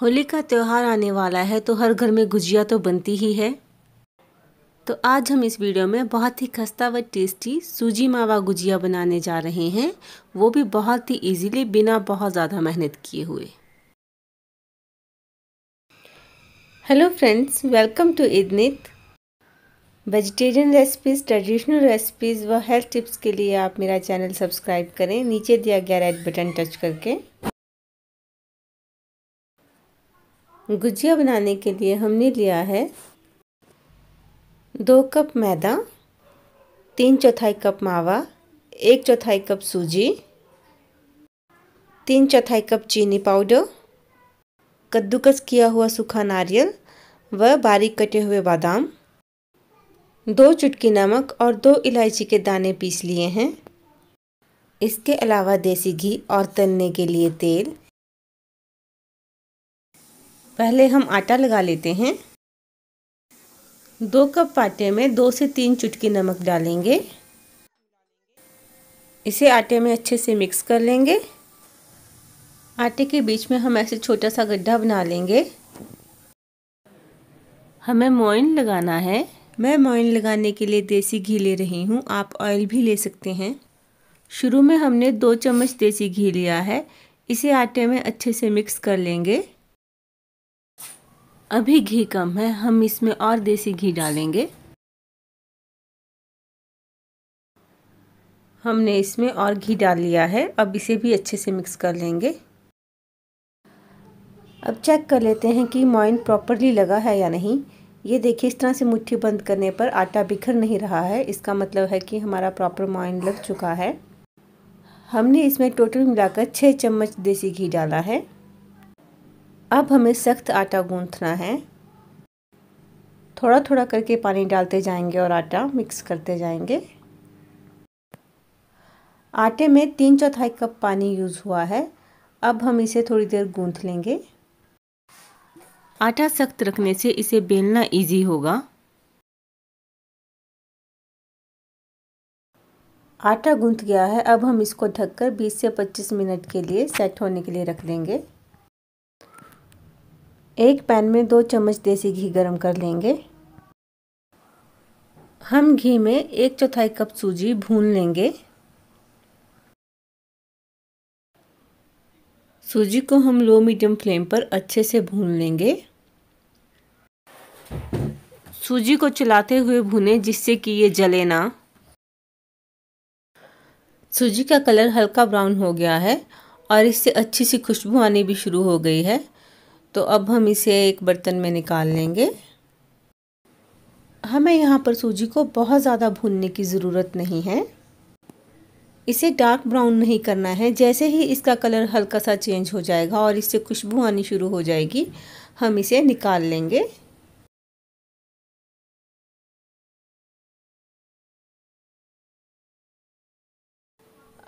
होली का त्यौहार आने वाला है तो हर घर में गुजिया तो बनती ही है तो आज हम इस वीडियो में बहुत ही खस्ता व टेस्टी सूजी मावा गुजिया बनाने जा रहे हैं वो भी बहुत ही इजीली बिना बहुत ज़्यादा मेहनत किए हुए हेलो फ्रेंड्स वेलकम टू इदनित वेजिटेरियन रेसिपीज़ ट्रेडिशनल रेसिपीज़ व हेल्थ टिप्स के लिए आप मेरा चैनल सब्सक्राइब करें नीचे दिया गया रेड बटन टच करके गुजिया बनाने के लिए हमने लिया है दो कप मैदा तीन चौथाई कप मावा एक चौथाई कप सूजी तीन चौथाई कप चीनी पाउडर कद्दूकस किया हुआ सूखा नारियल व बारीक कटे हुए बादाम दो चुटकी नमक और दो इलायची के दाने पीस लिए हैं इसके अलावा देसी घी और तलने के लिए तेल पहले हम आटा लगा लेते हैं दो कप आटे में दो से तीन चुटकी नमक डालेंगे इसे आटे में अच्छे से मिक्स कर लेंगे आटे के बीच में हम ऐसे छोटा सा गड्ढा बना लेंगे हमें मोइन लगाना है मैं मोइन लगाने के लिए देसी घी ले रही हूँ आप ऑयल भी ले सकते हैं शुरू में हमने दो चम्मच देसी घी लिया है इसे आटे में अच्छे से मिक्स कर लेंगे अभी घी कम है हम इसमें और देसी घी डालेंगे हमने इसमें और घी डाल लिया है अब इसे भी अच्छे से मिक्स कर लेंगे अब चेक कर लेते हैं कि मॉइन प्रॉपरली लगा है या नहीं ये देखिए इस तरह से मुट्ठी बंद करने पर आटा बिखर नहीं रहा है इसका मतलब है कि हमारा प्रॉपर मॉइन लग चुका है हमने इसमें टोटल मिलाकर छः चम्मच देसी घी डाला है अब हमें सख्त आटा गूंथना है थोड़ा थोड़ा करके पानी डालते जाएंगे और आटा मिक्स करते जाएंगे आटे में तीन चौथाई कप पानी यूज़ हुआ है अब हम इसे थोड़ी देर गूंथ लेंगे आटा सख्त रखने से इसे बेलना इजी होगा आटा गूंथ गया है अब हम इसको ढककर 20 से 25 मिनट के लिए सेट होने के लिए रख देंगे एक पैन में दो चम्मच देसी घी गरम कर लेंगे हम घी में एक चौथाई कप सूजी भून लेंगे सूजी को हम लो मीडियम फ्लेम पर अच्छे से भून लेंगे सूजी को चलाते हुए भूने जिससे कि ये जले ना सूजी का कलर हल्का ब्राउन हो गया है और इससे अच्छी सी खुशबू आनी भी शुरू हो गई है तो अब हम इसे एक बर्तन में निकाल लेंगे हमें यहाँ पर सूजी को बहुत ज़्यादा भूनने की ज़रूरत नहीं है इसे डार्क ब्राउन नहीं करना है जैसे ही इसका कलर हल्का सा चेंज हो जाएगा और इससे खुशबू आनी शुरू हो जाएगी हम इसे निकाल लेंगे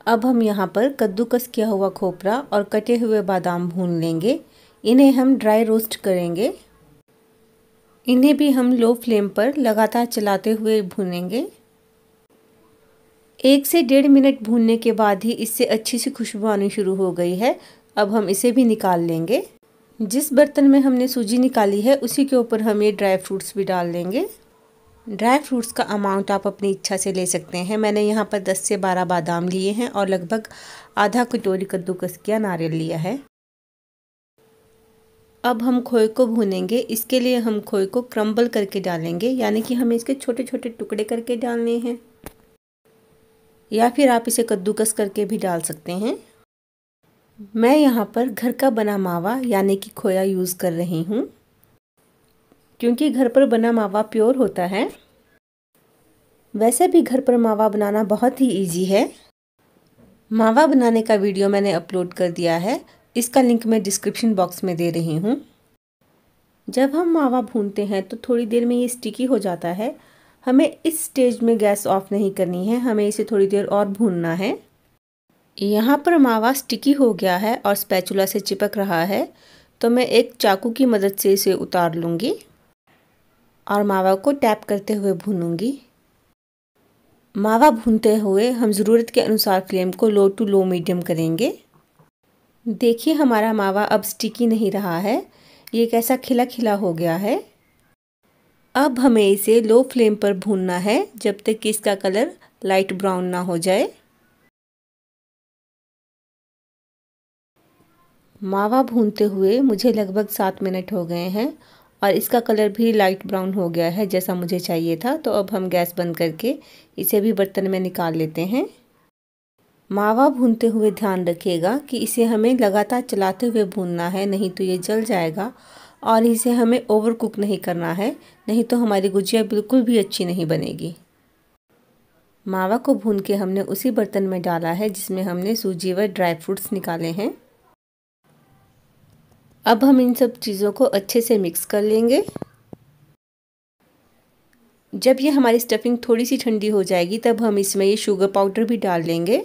अब हम यहाँ पर कद्दूकस किया हुआ खोपरा और कटे हुए बादाम भून लेंगे इन्हें हम ड्राई रोस्ट करेंगे इन्हें भी हम लो फ्लेम पर लगातार चलाते हुए भूनेंगे एक से डेढ़ मिनट भूनने के बाद ही इससे अच्छी सी खुशबू आनी शुरू हो गई है अब हम इसे भी निकाल लेंगे जिस बर्तन में हमने सूजी निकाली है उसी के ऊपर हम ये ड्राई फ्रूट्स भी डाल देंगे ड्राई फ्रूट्स का अमाउंट आप अपनी इच्छा से ले सकते हैं मैंने यहाँ पर 10 से 12 बादाम लिए हैं और लगभग आधा कटोरी कद्दूकस किया नारियल लिया है अब हम खोए को भूनेंगे इसके लिए हम खोए को क्रम्बल करके डालेंगे यानी कि हमें इसके छोटे छोटे टुकड़े करके डालने हैं या फिर आप इसे कद्दूकस करके भी डाल सकते हैं मैं यहाँ पर घर का बना मावा यानी कि खोया यूज़ कर रही हूँ क्योंकि घर पर बना मावा प्योर होता है वैसे भी घर पर मावा बनाना बहुत ही इजी है मावा बनाने का वीडियो मैंने अपलोड कर दिया है इसका लिंक मैं डिस्क्रिप्शन बॉक्स में दे रही हूँ जब हम मावा भूनते हैं तो थोड़ी देर में ये स्टिकी हो जाता है हमें इस स्टेज में गैस ऑफ नहीं करनी है हमें इसे थोड़ी देर और भूनना है यहाँ पर मावा स्टिकी हो गया है और स्पैचुला से चिपक रहा है तो मैं एक चाकू की मदद से इसे उतार लूँगी और मावा को टैप करते हुए भूनूँगी मावा भूनते हुए हम ज़रूरत के अनुसार फ्लेम को लो टू लो मीडियम करेंगे देखिए हमारा मावा अब स्टिकी नहीं रहा है ये कैसा खिला खिला हो गया है अब हमें इसे लो फ्लेम पर भूनना है जब तक कि इसका कलर लाइट ब्राउन ना हो जाए मावा भूनते हुए मुझे लगभग सात मिनट हो गए हैं और इसका कलर भी लाइट ब्राउन हो गया है जैसा मुझे चाहिए था तो अब हम गैस बंद करके इसे भी बर्तन में निकाल लेते हैं मावा भूनते हुए ध्यान रखिएगा कि इसे हमें लगातार चलाते हुए भूनना है नहीं तो ये जल जाएगा और इसे हमें ओवर कुक नहीं करना है नहीं तो हमारी गुजिया बिल्कुल भी अच्छी नहीं बनेगी मावा को भून के हमने उसी बर्तन में डाला है जिसमें हमने सूजी व ड्राई फ्रूट्स निकाले हैं अब हम इन सब चीज़ों को अच्छे से मिक्स कर लेंगे जब ये हमारी स्टफिंग थोड़ी सी ठंडी हो जाएगी तब हम इसमें ये शुगर पाउडर भी डाल लेंगे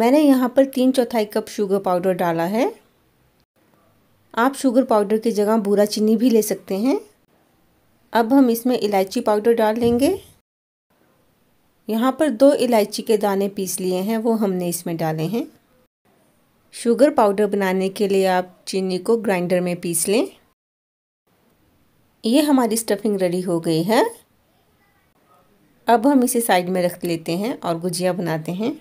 मैंने यहाँ पर तीन चौथाई कप शुगर पाउडर डाला है आप शुगर पाउडर की जगह बूरा चीनी भी ले सकते हैं अब हम इसमें इलायची पाउडर डाल लेंगे यहाँ पर दो इलायची के दाने पीस लिए हैं वो हमने इसमें डाले हैं शुगर पाउडर बनाने के लिए आप चीनी को ग्राइंडर में पीस लें ये हमारी स्टफिंग रेडी हो गई है अब हम इसे साइड में रख लेते हैं और गुजिया बनाते हैं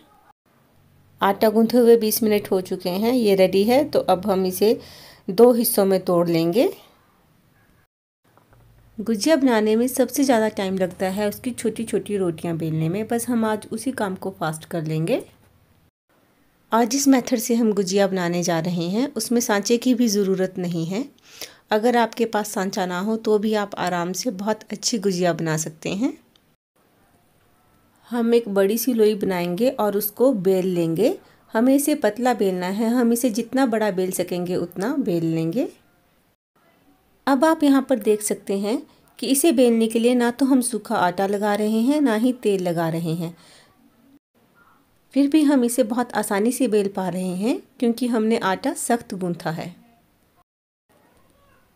आटा गूंथे हुए बीस मिनट हो चुके हैं ये रेडी है तो अब हम इसे दो हिस्सों में तोड़ लेंगे गुजिया बनाने में सबसे ज़्यादा टाइम लगता है उसकी छोटी छोटी रोटियां बेलने में बस हम आज उसी काम को फास्ट कर लेंगे आज जिस मेथड से हम गुजिया बनाने जा रहे हैं उसमें सांचे की भी ज़रूरत नहीं है अगर आपके पास सांचा ना हो तो भी आप आराम से बहुत अच्छी गुजिया बना सकते हैं हम एक बड़ी सी लोई बनाएंगे और उसको बेल लेंगे हमें इसे पतला बेलना है हम इसे जितना बड़ा बेल सकेंगे उतना बेल लेंगे अब आप यहाँ पर देख सकते हैं कि इसे बेलने के लिए ना तो हम सूखा आटा लगा रहे हैं ना ही तेल लगा रहे हैं फिर भी हम इसे बहुत आसानी से बेल पा रहे हैं क्योंकि हमने आटा सख्त गूंथा है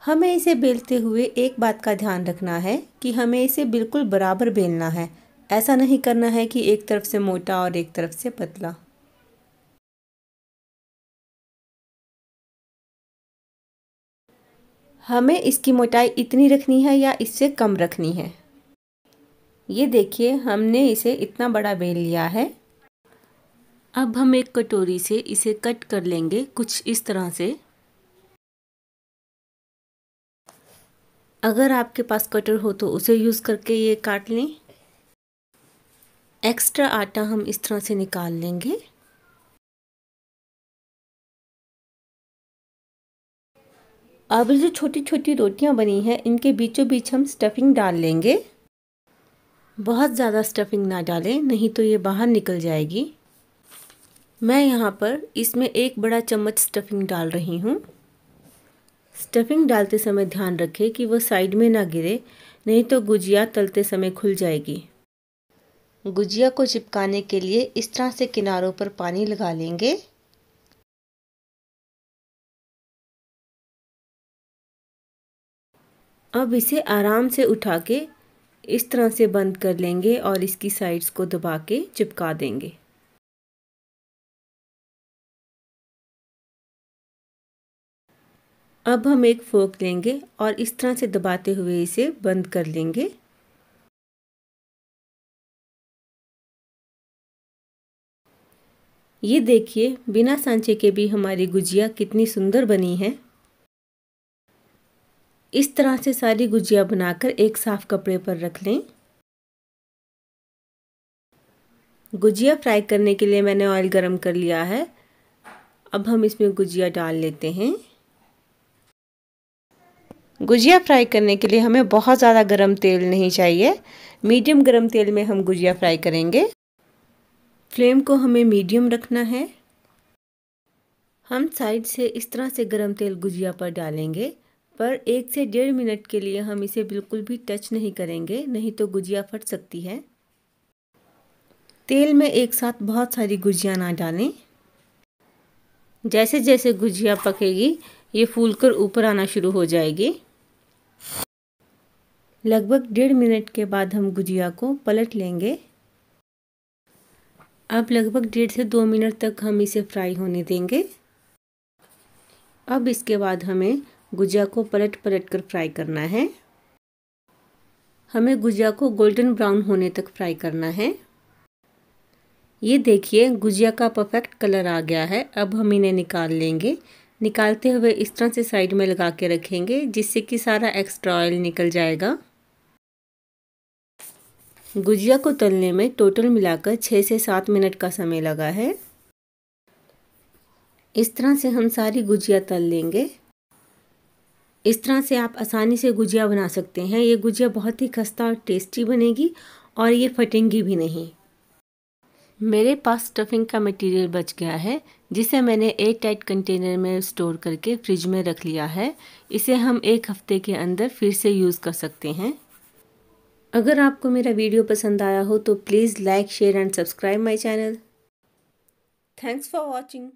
हमें इसे बेलते हुए एक बात का ध्यान रखना है कि हमें इसे बिल्कुल बराबर बेलना है ऐसा नहीं करना है कि एक तरफ से मोटा और एक तरफ से पतला हमें इसकी मोटाई इतनी रखनी है या इससे कम रखनी है ये देखिए हमने इसे इतना बड़ा बेल लिया है अब हम एक कटोरी से इसे कट कर लेंगे कुछ इस तरह से अगर आपके पास कटर हो तो उसे यूज़ करके ये काट लें एक्स्ट्रा आटा हम इस तरह से निकाल लेंगे अब जो छोटी छोटी रोटियां बनी हैं इनके बीचों बीच हम स्टफिंग डाल लेंगे बहुत ज़्यादा स्टफिंग ना डालें नहीं तो ये बाहर निकल जाएगी मैं यहाँ पर इसमें एक बड़ा चम्मच स्टफिंग डाल रही हूँ स्टफिंग डालते समय ध्यान रखें कि वो साइड में ना गिरे नहीं तो गुजिया तलते समय खुल जाएगी गुजिया को चिपकाने के लिए इस तरह से किनारों पर पानी लगा लेंगे अब इसे आराम से उठा के इस तरह से बंद कर लेंगे और इसकी साइड्स को दबा के चिपका देंगे अब हम एक फोक लेंगे और इस तरह से दबाते हुए इसे बंद कर लेंगे ये देखिए बिना सांचे के भी हमारी गुजिया कितनी सुंदर बनी है इस तरह से सारी गुजिया बनाकर एक साफ़ कपड़े पर रख लें गुजिया फ्राई करने के लिए मैंने ऑयल गरम कर लिया है अब हम इसमें गुजिया डाल लेते हैं गुजिया फ्राई करने के लिए हमें बहुत ज़्यादा गरम तेल नहीं चाहिए मीडियम गरम तेल में हम गुजिया फ्राई करेंगे फ्लेम को हमें मीडियम रखना है हम साइड से इस तरह से गरम तेल गुजिया पर डालेंगे पर एक से डेढ़ मिनट के लिए हम इसे बिल्कुल भी टच नहीं करेंगे नहीं तो गुजिया फट सकती है तेल में एक साथ बहुत सारी गुजिया ना डालें जैसे जैसे गुजिया पकेगी ये फूलकर ऊपर आना शुरू हो जाएगी लगभग डेढ़ मिनट के बाद हम गुजिया को पलट लेंगे अब लगभग डेढ़ से दो मिनट तक हम इसे फ्राई होने देंगे अब इसके बाद हमें गुजिया को पलट पलट कर फ्राई करना है हमें गुजिया को गोल्डन ब्राउन होने तक फ्राई करना है ये देखिए गुजिया का परफेक्ट कलर आ गया है अब हम इन्हें निकाल लेंगे निकालते हुए इस तरह से साइड में लगा के रखेंगे जिससे कि सारा एक्स्ट्रा ऑयल निकल जाएगा गुजिया को तलने में टोटल मिलाकर छः से सात मिनट का समय लगा है इस तरह से हम सारी गुजिया तल लेंगे इस तरह से आप आसानी से गुजिया बना सकते हैं ये गुजिया बहुत ही खस्ता और टेस्टी बनेगी और ये फटेंगी भी नहीं मेरे पास स्टफिंग का मटेरियल बच गया है जिसे मैंने एयर टाइट कंटेनर में स्टोर करके फ्रिज में रख लिया है इसे हम एक हफ्ते के अंदर फिर से यूज़ कर सकते हैं अगर आपको मेरा वीडियो पसंद आया हो तो please like share and subscribe my channel thanks for watching